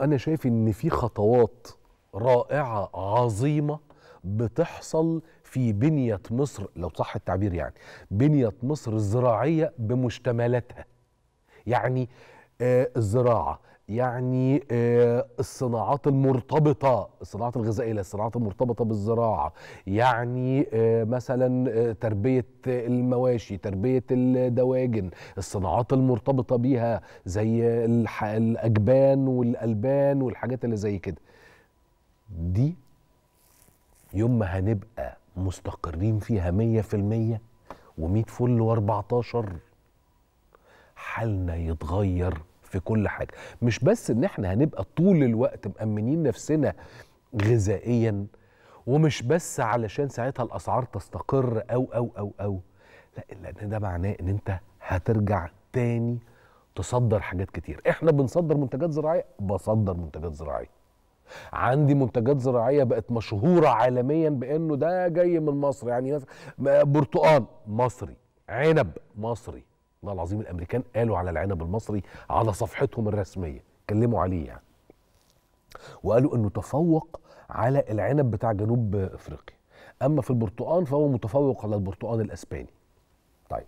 أنا شايف إن في خطوات رائعة عظيمة بتحصل في بنية مصر لو صح التعبير يعني بنية مصر الزراعية بمشتملاتها يعني آه، الزراعة يعني آه، الصناعات المرتبطة الصناعات الغذائية الصناعات المرتبطة بالزراعة يعني آه، مثلا آه، تربية المواشي تربية الدواجن الصناعات المرتبطة بيها زي الأجبان والألبان والحاجات اللي زي كده دي يوم ما هنبقى مستقرين فيها مية في المية ومية فل واربعتاشر حالنا يتغير في كل حاجه مش بس ان احنا هنبقى طول الوقت مامنين نفسنا غذائيا ومش بس علشان ساعتها الاسعار تستقر او او او او لا لان ده معناه ان انت هترجع تاني تصدر حاجات كتير احنا بنصدر منتجات زراعيه بصدر منتجات زراعيه عندي منتجات زراعيه بقت مشهوره عالميا بانه ده جاي من مصر يعني آه، برتقال مصري عنب مصري والله العظيم الامريكان قالوا على العنب المصري على صفحتهم الرسميه كلموا عليه يعني وقالوا انه تفوق على العنب بتاع جنوب افريقيا اما في البرتقال فهو متفوق على البرتقال الاسباني طيب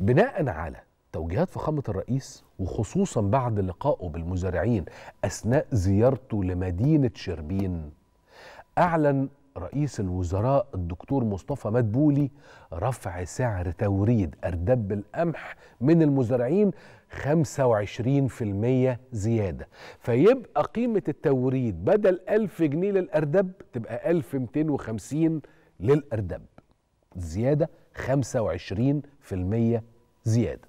بناء على توجيهات فخامه الرئيس وخصوصا بعد لقائه بالمزارعين اثناء زيارته لمدينه شربين اعلن رئيس الوزراء الدكتور مصطفى مدبولي رفع سعر توريد أردب القمح من المزارعين 25% زيادة فيبقى قيمة التوريد بدل 1000 جنيه للأردب تبقى 1250 للأردب زيادة 25% زيادة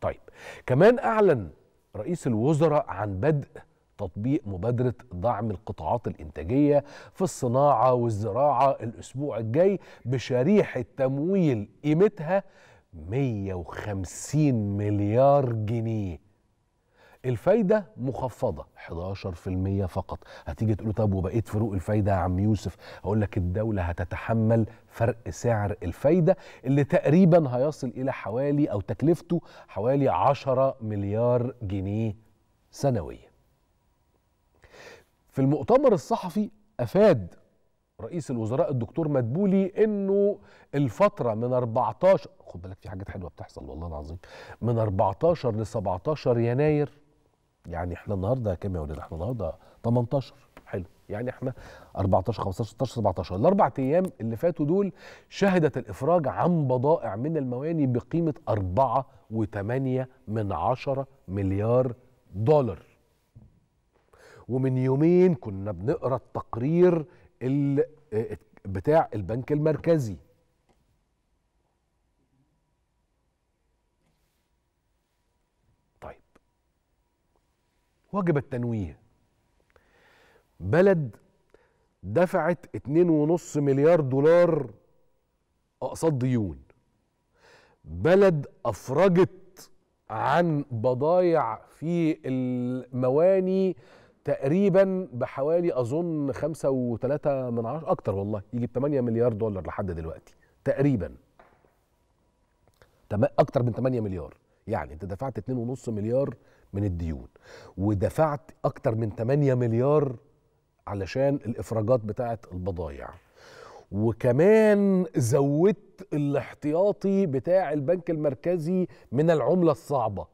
طيب كمان أعلن رئيس الوزراء عن بدء تطبيق مبادرة دعم القطاعات الإنتاجية في الصناعة والزراعة الأسبوع الجاي بشريحة تمويل قيمتها 150 مليار جنيه الفايدة مخفضة 11% فقط هتيجي تقول طب وبقية فروق الفايدة يا عم يوسف هقول لك الدولة هتتحمل فرق سعر الفايدة اللي تقريبا هيصل إلى حوالي أو تكلفته حوالي 10 مليار جنيه سنويا في المؤتمر الصحفي افاد رئيس الوزراء الدكتور مدبولي انه الفتره من 14 خد بالك في حاجات حلوه بتحصل والله العظيم من 14 ل 17 يناير يعني احنا النهارده كام يا ولاد احنا النهارده 18 حلو يعني احنا 14 15 16 17 الاربع ايام اللي فاتوا دول شهدت الافراج عن بضائع من المواني بقيمه 4.8 من 10 مليار دولار ومن يومين كنا بنقرا التقرير آه، بتاع البنك المركزي طيب واجب التنويه بلد دفعت 2.5 مليار دولار اقساط ديون بلد افرجت عن بضايع في المواني تقريبا بحوالي اظن خمسة وثلاثة من عشرة اكتر والله يجي ب 8 مليار دولار لحد دلوقتي تقريبا اكتر من 8 مليار يعني انت دفعت 2.5 مليار من الديون ودفعت اكتر من 8 مليار علشان الافراجات بتاعه البضايع وكمان زودت الاحتياطي بتاع البنك المركزي من العمله الصعبه